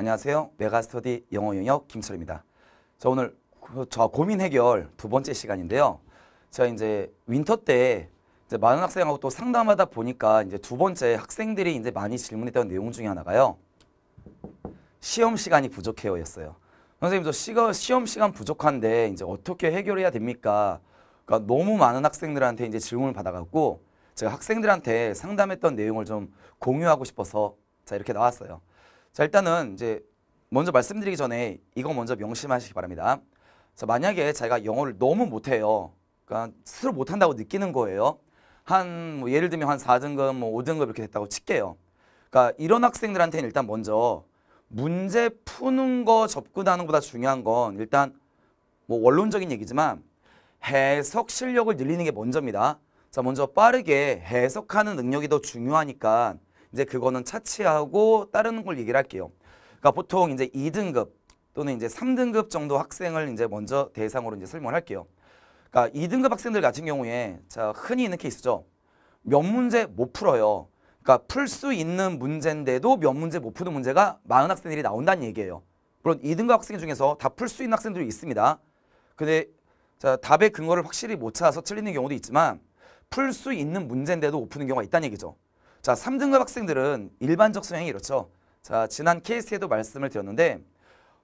안녕하세요. 메가스터디 영어 영역 김철입니다. 저 오늘 저 고민 해결 두 번째 시간인데요. 제가 이제 윈터 때 이제 많은 학생하고 또 상담하다 보니까 이제 두 번째 학생들이 이제 많이 질문했던 내용 중에 하나가요. 시험 시간이 부족해요였어요. 선생님 저 시가, 시험 시간 부족한데 이제 어떻게 해결해야 됩니까? 그러니까 너무 많은 학생들한테 이제 질문을 받아갖고 제가 학생들한테 상담했던 내용을 좀 공유하고 싶어서 자 이렇게 나왔어요. 자 일단은 이제 먼저 말씀드리기 전에 이거 먼저 명심하시기 바랍니다. 자 만약에 제가 영어를 너무 못해요. 그러니까 스스로 못한다고 느끼는 거예요. 한 뭐 예를 들면 한 4등급, 뭐 5등급 이렇게 됐다고 칠게요. 그러니까 이런 학생들한테는 일단 먼저 문제 푸는 거 접근하는 것보다 중요한 건 일단 뭐 원론적인 얘기지만 해석 실력을 늘리는 게 먼저입니다. 자 먼저 빠르게 해석하는 능력이 더 중요하니까 이제 그거는 차치하고 다른 걸 얘기를 할게요. 그러니까 보통 이제 2등급 또는 이제 3등급 정도 학생을 이제 먼저 대상으로 이제 설명을 할게요. 그러니까 2등급 학생들 같은 경우에 자, 흔히 있는 케이스죠. 몇 문제 못 풀어요. 그러니까 풀 수 있는 문제인데도 몇 문제 못 푸는 문제가 많은 학생들이 나온다는 얘기예요. 물론 2등급 학생 중에서 다 풀 수 있는 학생들이 있습니다. 근데 자, 답의 근거를 확실히 못 찾아서 틀리는 경우도 있지만 풀 수 있는 문제인데도 못 푸는 경우가 있다는 얘기죠. 자, 3등급 학생들은 일반적 성향이 이렇죠. 자, 지난 케이스에도 말씀을 드렸는데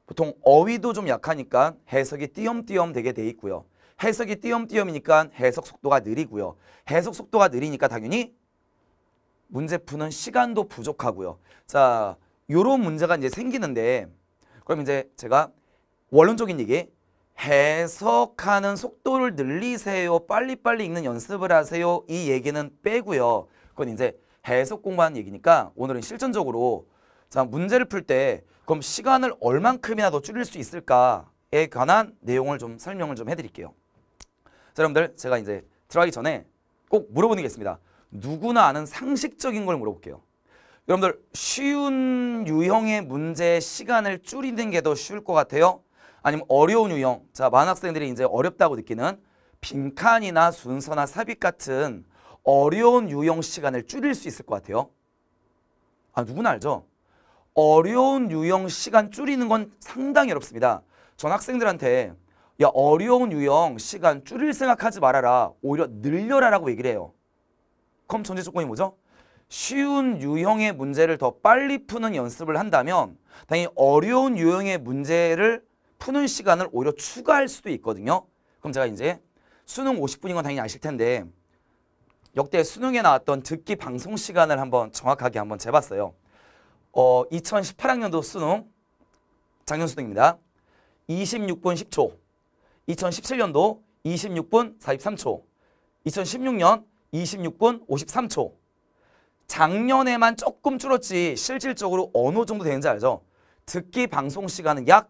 보통 어휘도 좀 약하니까 해석이 띄엄띄엄 되게 돼 있고요. 해석이 띄엄띄엄이니까 해석 속도가 느리고요. 해석 속도가 느리니까 당연히 문제 푸는 시간도 부족하고요. 자, 요런 문제가 이제 생기는데 그럼 이제 제가 원론적인 얘기 해석하는 속도를 늘리세요. 빨리빨리 읽는 연습을 하세요. 이 얘기는 빼고요. 그건 이제 해석 공부하는 얘기니까 오늘은 실전적으로 자 문제를 풀 때 그럼 시간을 얼만큼이나 더 줄일 수 있을까에 관한 내용을 좀 설명을 좀 해드릴게요. 자 여러분들 제가 이제 들어가기 전에 꼭 물어보는 게 있습니다. 누구나 아는 상식적인 걸 물어볼게요. 여러분들 쉬운 유형의 문제 시간을 줄이는 게 더 쉬울 것 같아요? 아니면 어려운 유형, 자 만학생들이 이제 어렵다고 느끼는 빈칸이나 순서나 삽입 같은 어려운 유형 시간을 줄일 수 있을 것 같아요. 아, 누구나 알죠? 어려운 유형 시간 줄이는 건 상당히 어렵습니다. 전 학생들한테 야 어려운 유형 시간 줄일 생각하지 말아라. 오히려 늘려라 라고 얘기를 해요. 그럼 전제 조건이 뭐죠? 쉬운 유형의 문제를 더 빨리 푸는 연습을 한다면 당연히 어려운 유형의 문제를 푸는 시간을 오히려 추가할 수도 있거든요. 그럼 제가 이제 수능 50분인 건 당연히 아실 텐데 역대 수능에 나왔던 듣기 방송 시간을 한번 정확하게 한번 재봤어요. 어, 2018학년도 수능, 작년 수능입니다. 26분 10초, 2017년도 26분 43초, 2016년 26분 53초. 작년에만 조금 줄었지 실질적으로 어느 정도 되는지 알죠? 듣기 방송 시간은 약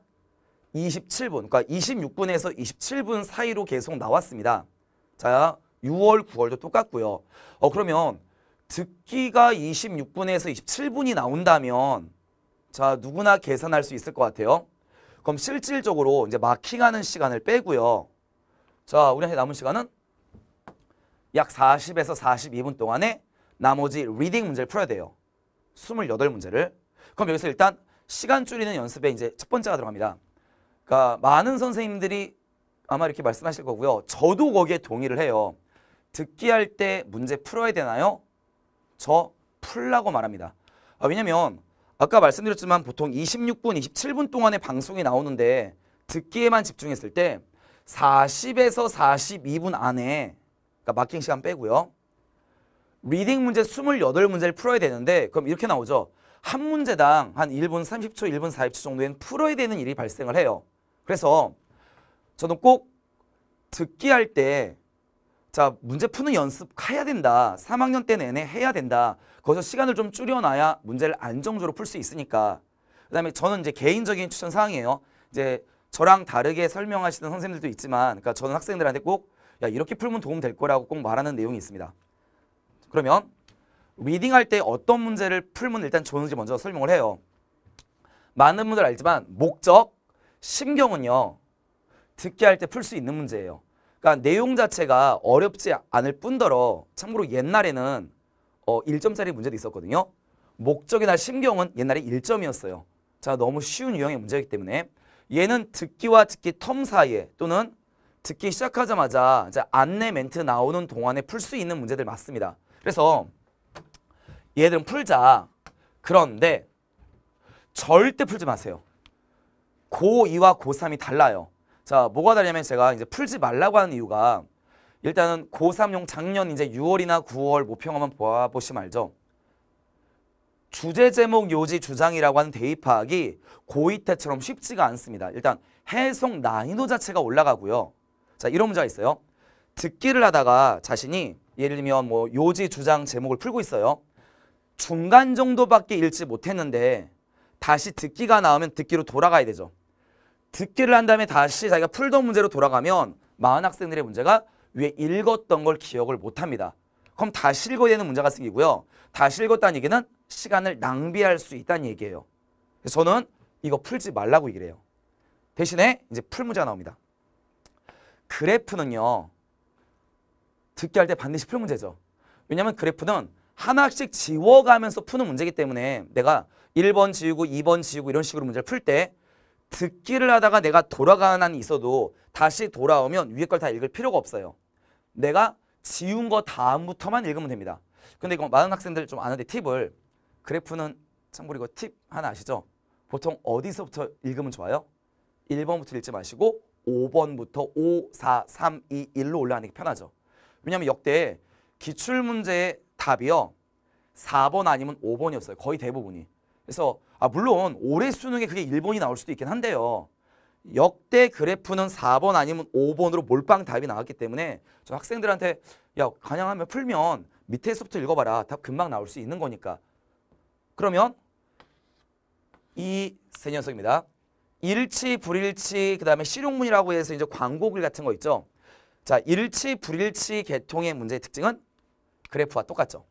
27분, 그러니까 26분에서 27분 사이로 계속 나왔습니다. 자, 6월, 9월도 똑같고요. 어 그러면 듣기가 26분에서 27분이 나온다면 자 누구나 계산할 수 있을 것 같아요. 그럼 실질적으로 이제 마킹하는 시간을 빼고요. 자 우리한테 남은 시간은 약 40에서 42분 동안에 나머지 리딩 문제를 풀어야 돼요. 28문제를. 그럼 여기서 일단 시간 줄이는 연습에 이제 첫 번째가 들어갑니다. 그러니까 많은 선생님들이 아마 이렇게 말씀하실 거고요. 저도 거기에 동의를 해요. 듣기 할 때 문제 풀어야 되나요? 저 풀라고 말합니다. 아, 왜냐면 아까 말씀드렸지만 보통 26분, 27분 동안의 방송이 나오는데 듣기에만 집중했을 때 40에서 42분 안에 그러니까 마킹 시간 빼고요. 리딩 문제 28문제를 풀어야 되는데 그럼 이렇게 나오죠. 한 문제당 한 1분 30초, 1분 40초 정도엔 풀어야 되는 일이 발생을 해요. 그래서 저는 꼭 듣기 할때 자 문제 푸는 연습 해야 된다. 3학년 때 내내 해야 된다. 거기서 시간을 좀 줄여놔야 문제를 안정적으로 풀 수 있으니까. 그 다음에 저는 이제 개인적인 추천 사항이에요. 이제 저랑 다르게 설명하시는 선생님들도 있지만 그러니까 저는 학생들한테 꼭 야, 이렇게 풀면 도움 될 거라고 꼭 말하는 내용이 있습니다. 그러면 리딩할 때 어떤 문제를 풀면 일단 좋은지 먼저 설명을 해요. 많은 분들 알지만 목적, 심경은요. 듣게할 때 풀 수 있는 문제예요. 그러니까 내용 자체가 어렵지 않을 뿐더러 참고로 옛날에는 어, 1점짜리 문제도 있었거든요. 목적이나 신경은 옛날에 1점이었어요. 자, 너무 쉬운 유형의 문제이기 때문에 얘는 듣기와 듣기 텀 사이에 또는 듣기 시작하자마자 안내 멘트 나오는 동안에 풀 수 있는 문제들 맞습니다. 그래서 얘들은 풀자. 그런데 절대 풀지 마세요. 고2와 고3이 달라요. 자, 뭐가 다르냐면 제가 이제 풀지 말라고 하는 이유가 일단은 고3용 작년 이제 6월이나 9월 모평화만 보아보시면 알죠. 주제 제목 요지 주장이라고 하는 대입 파악이 고2 때처럼 쉽지가 않습니다. 일단 해석 난이도 자체가 올라가고요. 자, 이런 문제가 있어요. 듣기를 하다가 자신이 예를 들면 뭐 요지 주장 제목을 풀고 있어요. 중간 정도밖에 읽지 못했는데 다시 듣기가 나오면 듣기로 돌아가야 되죠. 듣기를 한 다음에 다시 자기가 풀던 문제로 돌아가면 많은 학생들의 문제가 위에 읽었던 걸 기억을 못합니다. 그럼 다시 읽어야 되는 문제가 생기고요. 다시 읽었다는 얘기는 시간을 낭비할 수 있다는 얘기예요. 그래서 저는 이거 풀지 말라고 얘기를 해요. 대신에 이제 풀 문제가 나옵니다. 그래프는요. 듣기 할 때 반드시 풀 문제죠. 왜냐하면 그래프는 하나씩 지워가면서 푸는 문제이기 때문에 내가 1번 지우고 2번 지우고 이런 식으로 문제를 풀때 듣기를 하다가 내가 돌아가는 한이 있어도 다시 돌아오면 위에 걸 다 읽을 필요가 없어요. 내가 지운 거 다음부터만 읽으면 됩니다. 근데 이거 많은 학생들 좀 아는데 팁을 그래프는 참고로 이거 팁 하나 아시죠? 보통 어디서부터 읽으면 좋아요? 1번부터 읽지 마시고 5번부터 5, 4, 3, 2, 1로 올라가는 게 편하죠. 왜냐하면 역대 기출문제의 답이요. 4번 아니면 5번이었어요. 거의 대부분이. 그래서 아 물론 올해 수능에 그게 1번이 나올 수도 있긴 한데요. 역대 그래프는 4번 아니면 5번으로 몰빵 답이 나왔기 때문에 저 학생들한테 야가냥하면 풀면 밑에서부터 읽어봐라 답 금방 나올 수 있는 거니까 그러면 이세 녀석입니다 일치 불일치 그 다음에 실용문이라고 해서 이제 광고글 같은 거 있죠 자 일치 불일치 계통의 문제의 특징은 그래프와 똑같죠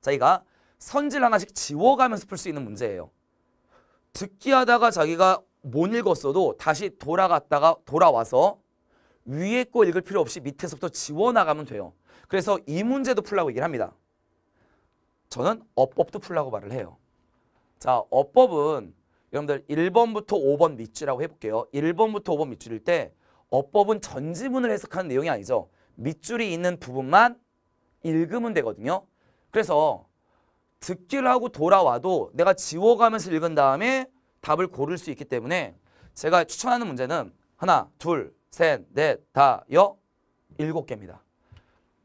자이가 선질 하나씩 지워가면서 풀 수 있는 문제예요 듣기 하다가 자기가 못 읽었어도 다시 돌아갔다가 돌아와서 위에 거 읽을 필요 없이 밑에서부터 지워나가면 돼요. 그래서 이 문제도 풀라고 얘기를 합니다. 저는 어법도 풀라고 말을 해요. 자, 어법은 여러분들 1번부터 5번 밑줄이라고 해볼게요. 1번부터 5번 밑줄일 때 어법은 전지문을 해석하는 내용이 아니죠. 밑줄이 있는 부분만 읽으면 되거든요. 그래서 듣기를 하고 돌아와도 내가 지워가면서 읽은 다음에 답을 고를 수 있기 때문에 제가 추천하는 문제는 하나, 둘, 셋, 넷, 다, 여, 일곱 개입니다.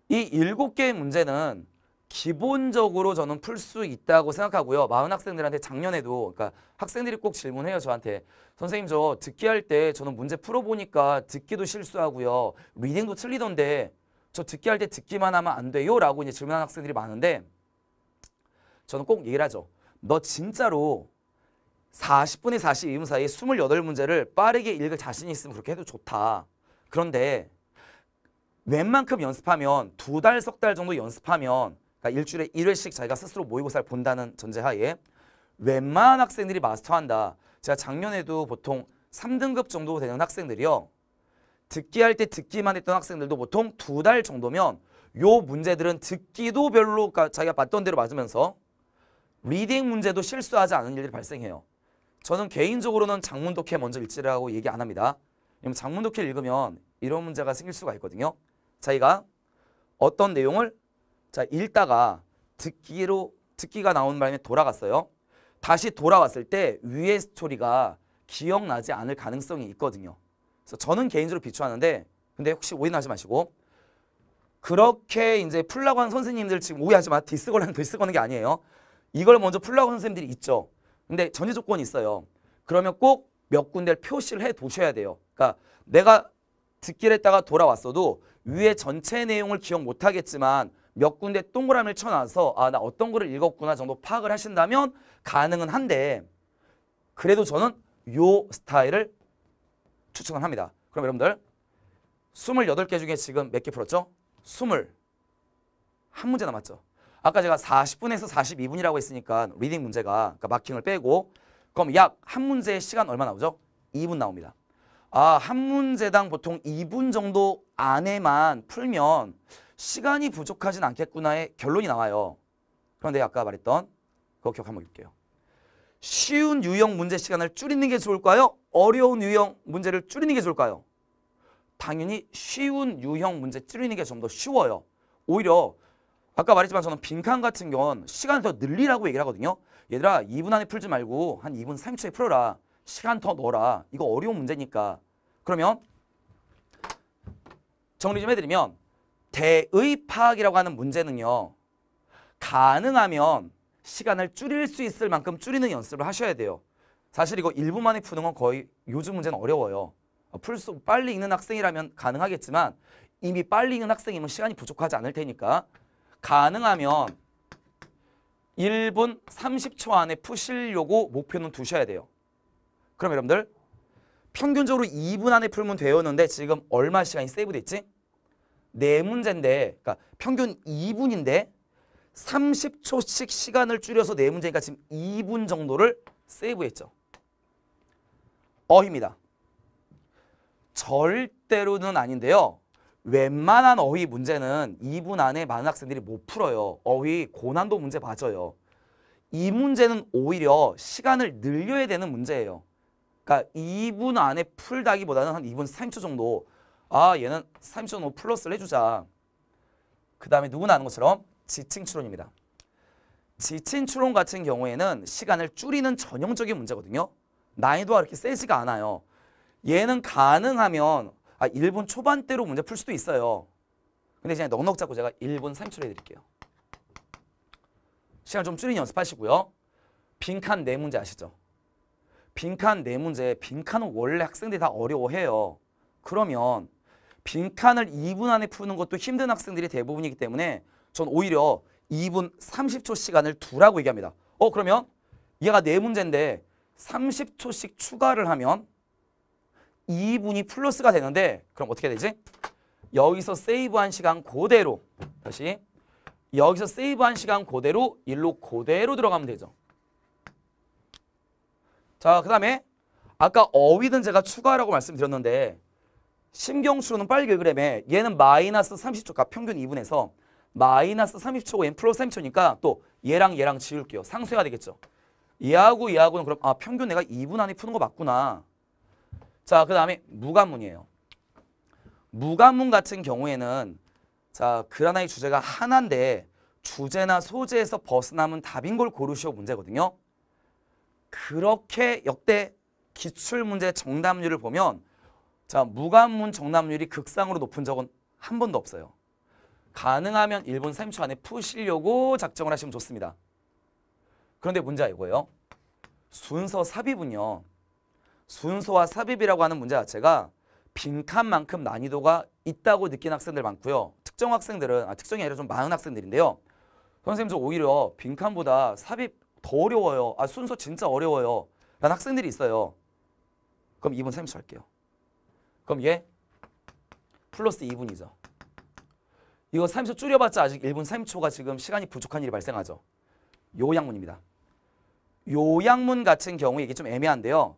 이 일곱 개의 문제는 기본적으로 저는 풀 수 있다고 생각하고요. 마흔 학생들한테 작년에도 그러니까 학생들이 꼭 질문해요. 저한테. 선생님 저 듣기 할 때 저는 문제 풀어보니까 듣기도 실수하고요. 리딩도 틀리던데 저 듣기 할 때 듣기만 하면 안 돼요? 라고 이제 질문하는 학생들이 많은데 저는 꼭 얘기를 하죠. 너 진짜로 40분에 4 0이분 사이에 28문제를 빠르게 읽을 자신이 있으면 그렇게 해도 좋다. 그런데 웬만큼 연습하면 두 달, 석 달 정도 연습하면 그러니까 일주일에 1회씩 자기가 스스로 모의고사를 본다는 전제하에 웬만한 학생들이 마스터한다. 제가 작년에도 보통 3등급 정도 되는 학생들이요. 듣기 할때 듣기만 했던 학생들도 보통 두 달 정도면 요 문제들은 듣기도 별로 그러니까 자기가 봤던 대로 맞으면서 리딩 문제도 실수하지 않은 일이 발생해요. 저는 개인적으로는 장문 독해 먼저 읽지라고 얘기 안 합니다. 장문 독해를 읽으면 이런 문제가 생길 수가 있거든요. 자기가 어떤 내용을 자 읽다가 듣기로 듣기가 나온 바에 돌아갔어요. 다시 돌아왔을 때 위의 스토리가 기억나지 않을 가능성이 있거든요. 그래서 저는 개인적으로 비추하는데 근데 혹시 오해하지 마시고 그렇게 이제 풀라고 하는 선생님들 지금 오해하지 마. 디스거나 디스거는 게 아니에요. 이걸 먼저 풀라고 하는 선생님들이 있죠. 근데 전제 조건이 있어요. 그러면 꼭 몇 군데를 표시를 해 두셔야 돼요. 그러니까 내가 듣기를 했다가 돌아왔어도 위에 전체 내용을 기억 못하겠지만 몇 군데 동그라미를 쳐놔서 아 나 어떤 거를 읽었구나 정도 파악을 하신다면 가능은 한데 그래도 저는 요 스타일을 추천을 합니다. 그럼 여러분들 28개 중에 지금 몇 개 풀었죠? 20. 한 문제 남았죠? 아까 제가 40분에서 42분이라고 했으니까 리딩 문제가 그러니까 마킹을 빼고 그럼 약 한 문제의 시간 얼마 나오죠? 2분 나옵니다. 아, 한 문제당 보통 2분 정도 안에만 풀면 시간이 부족하진 않겠구나의 결론이 나와요. 그런데 아까 말했던 그거 기억 한번 해볼게요. 쉬운 유형 문제 시간을 줄이는 게 좋을까요? 어려운 유형 문제를 줄이는 게 좋을까요? 당연히 쉬운 유형 문제 줄이는 게 좀 더 쉬워요. 오히려 아까 말했지만 저는 빈칸 같은 경우는 시간 더 늘리라고 얘기를 하거든요. 얘들아 2분 안에 풀지 말고 한 2분 30초에 풀어라. 시간 더 넣어라. 이거 어려운 문제니까. 그러면 정리 좀 해드리면 대의 파악이라고 하는 문제는요. 가능하면 시간을 줄일 수 있을 만큼 줄이는 연습을 하셔야 돼요. 사실 이거 1분 만에 푸는 건 거의 요즘 문제는 어려워요. 어, 풀수 빨리 읽는 학생이라면 가능하겠지만 이미 빨리 읽는 학생이면 시간이 부족하지 않을 테니까 가능하면 1분 30초 안에 푸시려고 목표는 두셔야 돼요. 그럼 여러분들 평균적으로 2분 안에 풀면 되었는데 지금 얼마 시간이 세이브됐지? 네 문제인데 그러니까 평균 2분인데 30초씩 시간을 줄여서 네 문제니까 지금 2분 정도를 세이브했죠. 어입니다. 절대로는 아닌데요. 웬만한 어휘 문제는 2분 안에 많은 학생들이 못 풀어요. 어휘 고난도 문제 맞아요. 이 문제는 오히려 시간을 늘려야 되는 문제예요. 그러니까 2분 안에 풀다기보다는 한 2분 30초 정도 아 얘는 30초 정도 플러스를 해주자. 그 다음에 누구나 아는 것처럼 지칭 추론입니다. 지친 추론 같은 경우에는 시간을 줄이는 전형적인 문제거든요. 난이도가 그렇게 세지가 않아요. 얘는 가능하면 아 1분 초반대로 문제 풀 수도 있어요. 근데 그냥 넉넉 잡고 제가 1분 3초로 해드릴게요. 시간 좀 줄인 연습하시고요. 빈칸 네 문제 아시죠? 빈칸 네 문제, 빈칸은 원래 학생들이 다 어려워해요. 그러면 빈칸을 2분 안에 푸는 것도 힘든 학생들이 대부분이기 때문에 전 오히려 2분 30초 시간을 두라고 얘기합니다. 어 그러면 얘가 네 문제인데 30초씩 추가를 하면 2분이 플러스가 되는데 그럼 어떻게 되지? 여기서 세이브한 시간 그대로 다시 여기서 세이브한 시간 그대로 일로 그대로 들어가면 되죠. 자, 그 다음에 아까 어휘는 제가 추가라고 말씀드렸는데 신경수로는 빨리 읽으려면 얘는 마이너스 30초가 평균 2분에서 마이너스 30초고 얘는 플러스 30초니까 또 얘랑 얘랑 지울게요. 상쇄가 되겠죠. 얘하고 얘하고는 그럼 아 평균 내가 2분 안에 푸는 거 맞구나. 자, 그 다음에 무관문이에요. 무관문 같은 경우에는 자, 글 하나의 주제가 하나인데 주제나 소재에서 벗어나면 답인 걸 고르시오 문제거든요. 그렇게 역대 기출문제 정답률을 보면 자 무관문 정답률이 극상으로 높은 적은 한 번도 없어요. 가능하면 1분 30초 안에 푸시려고 작정을 하시면 좋습니다. 그런데 문제가 이거예요. 순서 삽입은요. 순서와 삽입이라고 하는 문제 자체가 빈칸만큼 난이도가 있다고 느낀 학생들 많고요. 특정 학생들은 아, 특정이 아니라 좀 많은 학생들인데요. 선생님 저 오히려 빈칸보다 삽입 더 어려워요. 아 순서 진짜 어려워요. 라는 학생들이 있어요. 그럼 2분 3초 할게요. 그럼 얘 플러스 2분이죠. 이거 3초 줄여봤자 아직 1분 3초가 지금 시간이 부족한 일이 발생하죠. 요양문입니다. 요양문 같은 경우 이게 좀 애매한데요.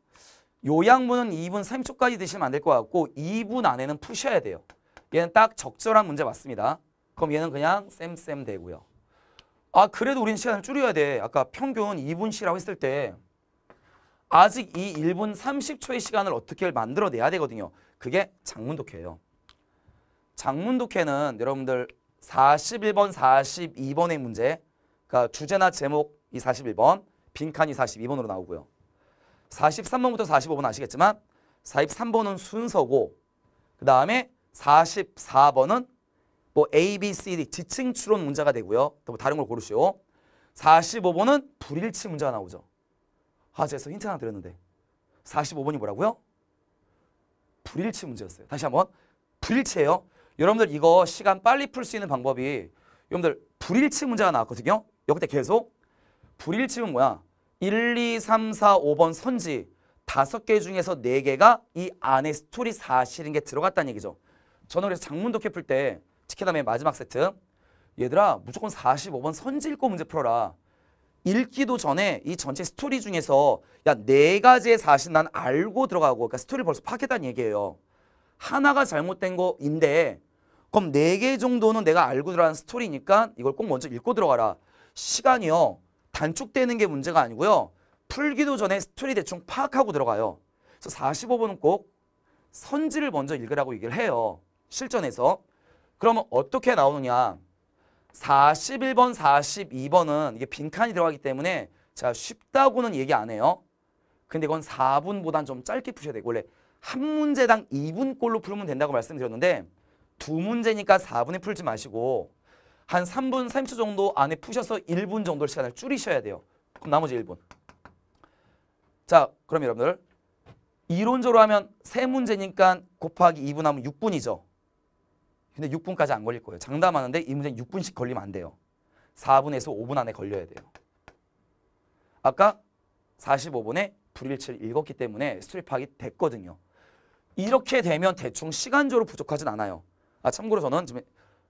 요양분은 2분 30초까지 드시면 안 될 것 같고 2분 안에는 푸셔야 돼요. 얘는 딱 적절한 문제 맞습니다. 그럼 얘는 그냥 쌤쌤 되고요. 아 그래도 우리 시간을 줄여야 돼. 아까 평균 2분씩이라고 했을 때 아직 이 1분 30초의 시간을 어떻게 만들어내야 되거든요. 그게 장문독해예요. 장문독해는 여러분들 41번, 42번의 문제 그러니까 주제나 제목 이 41번, 빈칸이 42번으로 나오고요. 43번부터 45번 아시겠지만 43번은 순서고 그 다음에 44번은 뭐 A, B, C, D 지층 추론 문제가 되고요. 또 다른 걸 고르시오. 45번은 불일치 문제가 나오죠. 아, 제가 힌트 하나 드렸는데 45번이 뭐라고요? 불일치 문제였어요. 다시 한번 불일치예요. 여러분들 이거 시간 빨리 풀 수 있는 방법이 여러분들 불일치 문제가 나왔거든요. 여기 때 계속 불일치는 뭐야? 1, 2, 3, 4, 5번 선지 5개 중에서 4 개가 이 안에 스토리 사실인 게 들어갔다는 얘기죠. 저는 그래서 장문도 캐플 때 티켓함의 마지막 세트 얘들아 무조건 45번 선지 읽고 문제 풀어라. 읽기도 전에 이 전체 스토리 중에서 야네 가지의 사실 난 알고 들어가고 그러니까 스토리를 벌써 파악했다는 얘기예요. 하나가 잘못된 거인데 그럼 네 개 정도는 내가 알고 들어간 스토리니까 이걸 꼭 먼저 읽고 들어가라. 시간이요. 단축되는 게 문제가 아니고요. 풀기도 전에 스토리 대충 파악하고 들어가요. 그래서 45번은 꼭 선지를 먼저 읽으라고 얘기를 해요. 실전에서. 그러면 어떻게 나오느냐. 41번, 42번은 이게 빈칸이 들어가기 때문에 제가 쉽다고는 얘기 안 해요. 근데 이건 4분보단 좀 짧게 푸셔야 되고 원래 한 문제당 2분꼴로 풀면 된다고 말씀드렸는데 두 문제니까 4분에 풀지 마시고 한 3분 30초 정도 안에 푸셔서 1분 정도 시간을 줄이셔야 돼요. 그럼 나머지 1분. 자, 그럼 여러분들 이론적으로 하면 세 문제니까 곱하기 2분 하면 6분이죠. 근데 6분까지 안 걸릴 거예요. 장담하는데 이 문제는 6분씩 걸리면 안 돼요. 4분에서 5분 안에 걸려야 돼요. 아까 45분에 불일치를 읽었기 때문에 수립하기 됐거든요. 이렇게 되면 대충 시간적으로 부족하진 않아요. 아 참고로 저는 지금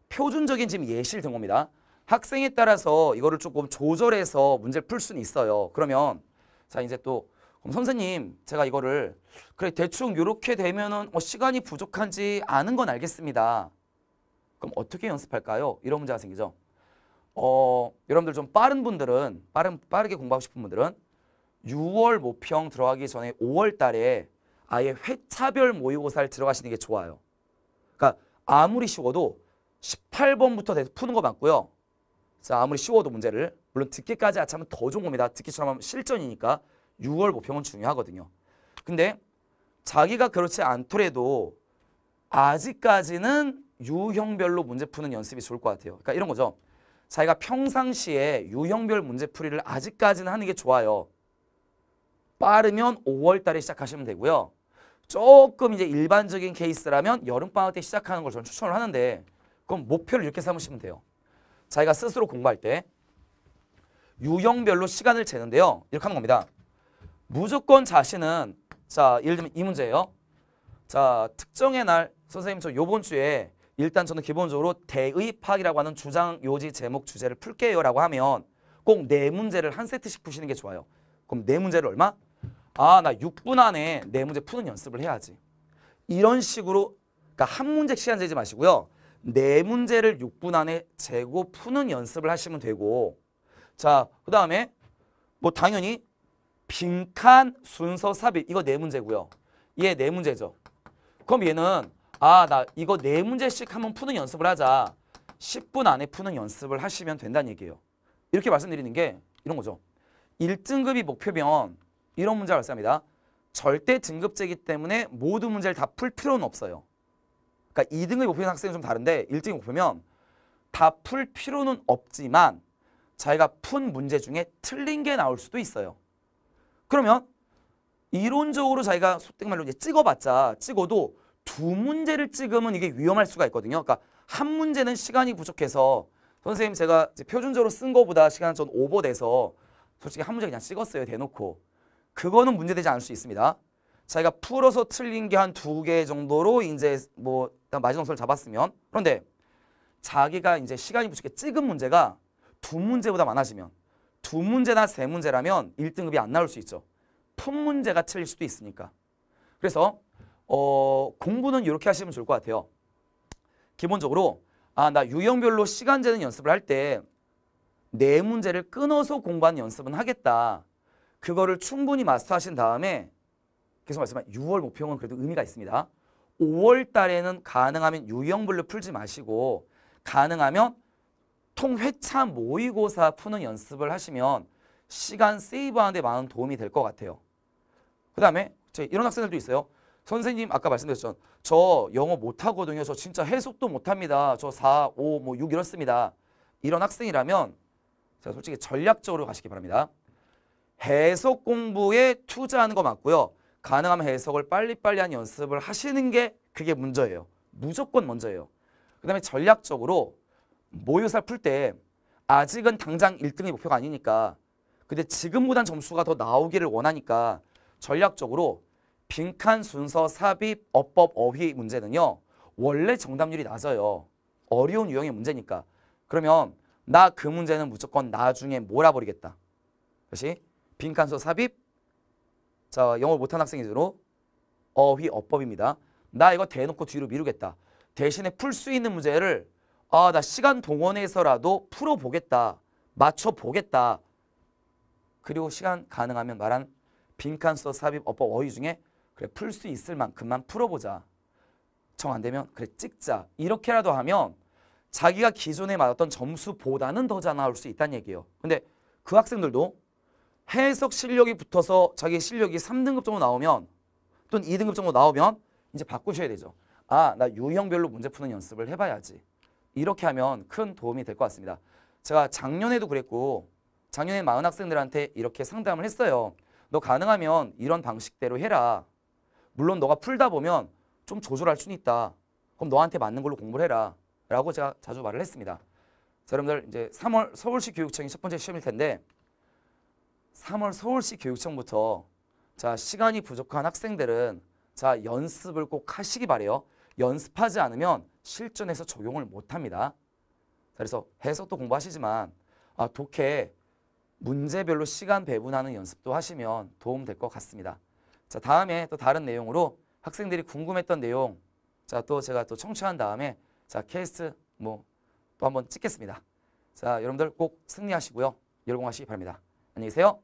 표준적인 지금 예시를 든 겁니다. 학생에 따라서 이거를 조금 조절해서 문제를 풀 수는 있어요. 그러면 자 이제 또 그럼 선생님 제가 이거를 그래 대충 이렇게 되면은 어, 시간이 부족한지 아는 건 알겠습니다. 그럼 어떻게 연습할까요? 이런 문제가 생기죠. 어 여러분들 좀 빠른 분들은 빠른 빠르게 공부하고 싶은 분들은 6월 모평 들어가기 전에 5월 달에 아예 회차별 모의고사를 들어가시는 게 좋아요. 그러니까 아무리 쉬워도 18번부터 푸는 거 맞고요. 자, 아무리 쉬워도 문제를 물론 듣기까지 하차면더 좋은 겁니다. 듣기처럼 하면 실전이니까 6월 모평은 중요하거든요. 근데 자기가 그렇지 않더라도 아직까지는 유형별로 문제 푸는 연습이 좋을 것 같아요. 그러니까 이런 거죠. 자기가 평상시에 유형별 문제풀이를 아직까지는 하는 게 좋아요. 빠르면 5월 달에 시작하시면 되고요. 조금 이제 일반적인 케이스라면 여름방학 때 시작하는 걸 저는 추천을 하는데 그럼 목표를 이렇게 삼으시면 돼요. 자기가 스스로 공부할 때 유형별로 시간을 재는데요. 이렇게 하는 겁니다. 무조건 자신은 자 예를 들면 이 문제예요. 자 특정의 날 선생님 저 요번 주에 일단 저는 기본적으로 대의파악이라고 하는 주장, 요지, 제목, 주제를 풀게요 라고 하면 꼭 네 문제를 한 세트씩 푸시는 게 좋아요. 그럼 네 문제를 얼마? 아나 6분 안에 네 문제 푸는 연습을 해야지. 이런 식으로 그러니까 한 문제씩 시간 재지 마시고요. 네 문제를 6분 안에 재고 푸는 연습을 하시면 되고 자, 그 다음에 뭐 당연히 빈칸 순서 삽입 이거 네 문제고요. 얘 네 문제죠. 그럼 얘는 아, 나 이거 네 문제씩 한번 푸는 연습을 하자. 10분 안에 푸는 연습을 하시면 된다는 얘기예요. 이렇게 말씀드리는 게 이런 거죠. 1등급이 목표면 이런 문제 발생합니다. 절대 등급제이기 때문에 모든 문제를 다 풀 필요는 없어요. 그러니까 2등급이 목표인 학생이좀 다른데 1등이 목표면 다 풀 필요는 없지만 자기가 푼 문제 중에 틀린 게 나올 수도 있어요. 그러면 이론적으로 자기가 속된 말로 이제 찍어봤자 찍어도 두 문제를 찍으면 이게 위험할 수가 있거든요. 그러니까 한 문제는 시간이 부족해서 선생님 제가 표준적으로 쓴 거보다 시간 전 오버돼서 솔직히 한 문제 그냥 찍었어요. 대놓고. 그거는 문제되지 않을 수 있습니다. 자기가 풀어서 틀린 게 한 두 개 정도로 이제 뭐 일단 마지노선을 잡았으면 그런데 자기가 이제 시간이 부족해 찍은 문제가 두 문제보다 많아지면 두 문제나 세 문제라면 1등급이 안 나올 수 있죠. 품 문제가 틀릴 수도 있으니까. 그래서 어, 공부는 이렇게 하시면 좋을 것 같아요. 기본적으로 아 나 유형별로 시간 재는 연습을 할 때 네 문제를 끊어서 공부하는 연습은 하겠다. 그거를 충분히 마스터하신 다음에 계속 말씀하면 6월 목표는 그래도 의미가 있습니다. 5월 달에는 가능하면 유형별로 풀지 마시고 가능하면 통회차 모의고사 푸는 연습을 하시면 시간 세이브하는 데 많은 도움이 될 것 같아요. 그 다음에 이런 학생들도 있어요. 선생님 아까 말씀드렸죠. 저 영어 못하거든요. 저 진짜 해석도 못합니다. 저 4, 5, 뭐 6 이렇습니다. 이런 학생이라면 제가 솔직히 전략적으로 가시기 바랍니다. 해석 공부에 투자하는 거 맞고요. 가능하면 해석을 빨리빨리 한 연습을 하시는 게 그게 문제예요. 무조건 먼저예요. 그 다음에 전략적으로 모의사 풀때 아직은 당장 1등의 목표가 아니니까 근데 지금보단 점수가 더 나오기를 원하니까 전략적으로 빈칸 순서 삽입 어법 어휘 문제는요 원래 정답률이 낮아요 어려운 유형의 문제니까 그러면 나 그 문제는 무조건 나중에 몰아버리겠다 그것 빈칸 순서 삽입 자, 영어를 못하는 학생이 주로 어휘, 어법입니다. 나 이거 대놓고 뒤로 미루겠다. 대신에 풀 수 있는 문제를 아, 나 시간 동원해서라도 풀어보겠다. 맞춰보겠다. 그리고 시간 가능하면 말한 빈칸서 삽입 어법 어휘 중에 그래 풀 수 있을 만큼만 풀어보자. 정 안 되면 그래 찍자. 이렇게라도 하면 자기가 기존에 맞았던 점수보다는 더 잘 나올 수 있다는 얘기예요. 근데 그 학생들도 해석 실력이 붙어서 자기 실력이 3등급 정도 나오면 또는 2등급 정도 나오면 이제 바꾸셔야 되죠. 아, 나 유형별로 문제 푸는 연습을 해봐야지. 이렇게 하면 큰 도움이 될 것 같습니다. 제가 작년에도 그랬고 작년에 많은 학생들한테 이렇게 상담을 했어요. 너 가능하면 이런 방식대로 해라. 물론 너가 풀다 보면 좀 조절할 수는 있다. 그럼 너한테 맞는 걸로 공부를 해라. 라고 제가 자주 말을 했습니다. 자, 여러분들 이제 3월 서울시 교육청이 첫 번째 시험일 텐데 3월 서울시 교육청부터 자 시간이 부족한 학생들은 자 연습을 꼭 하시기 바래요. 연습하지 않으면 실전에서 적용을 못합니다. 그래서 해석도 공부하시지만 아, 독해 문제별로 시간 배분하는 연습도 하시면 도움 될 것 같습니다. 자 다음에 또 다른 내용으로 학생들이 궁금했던 내용 자 또 제가 또 청취한 다음에 자 케이스 뭐 또 한번 찍겠습니다. 자 여러분들 꼭 승리하시고요. 열공하시기 바랍니다. 안녕히 계세요.